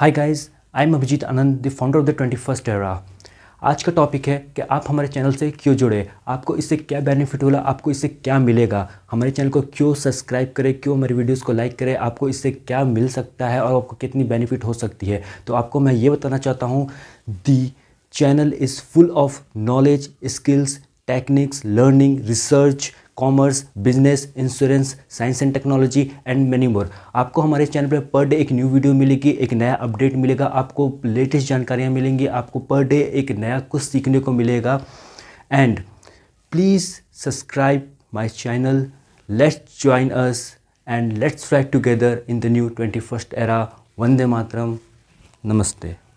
hi guys I am Abhijeet Anand the founder of the twenty first era आज का topic है कि आप हमारे चैनल से क्यों जुड़े आपको इससे क्या बेनिफिट होगा आपको इससे क्या मिलेगा हमारे चैनल को क्यों सब्सक्राइब करें क्यों हमारे वीडियोस को लाइक करें आपको इससे क्या मिल सकता है और आपको कितनी बेनिफिट हो सकती है तो आपको मैं ये बताना चाहता हूँ the channel is full of knowledge skills techniques learning research commerce business insurance science and technology and many more आपको हमारे चैनल पर पर डे एक न्यू वीडियो मिलेगी एक नया अपडेट मिलेगा आपको लेटेस्ट जानकारियाँ मिलेंगी आपको पर डे एक नया कुछ सीखने को मिलेगा and please subscribe my channel let's join us and let's flight together in the new twenty first era वंदे मातरम नमस्ते